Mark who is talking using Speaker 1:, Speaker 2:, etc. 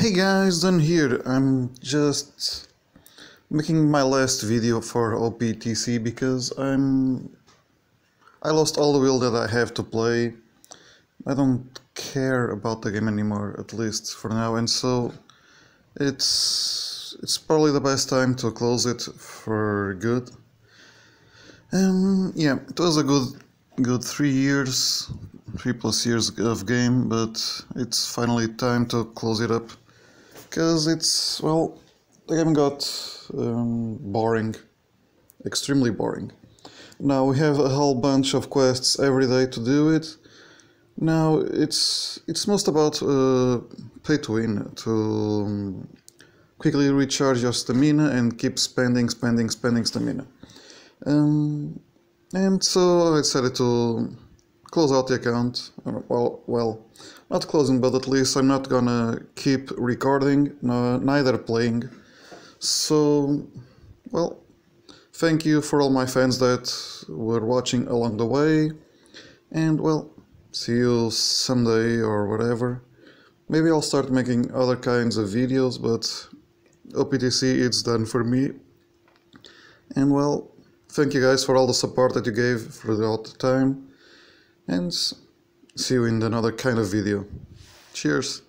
Speaker 1: Hey guys, Dan here. I'm just making my last video for OPTC because I'm I lost all the will that I have to play. I don't care about the game anymore, at least for now, and so it's it's probably the best time to close it for good. Um yeah, it was a good good three years, three plus years of game, but it's finally time to close it up because it's well the game got um, boring extremely boring now we have a whole bunch of quests every day to do it now it's it's most about uh, pay to win to um, quickly recharge your stamina and keep spending spending spending stamina um, and so I decided to close out the account. Uh, well, well, not closing, but at least I'm not gonna keep recording, no, neither playing. So, well, thank you for all my fans that were watching along the way, and well, see you someday or whatever. Maybe I'll start making other kinds of videos, but OPTC it's done for me. And well, thank you guys for all the support that you gave throughout the time and see you in another kind of video. Cheers!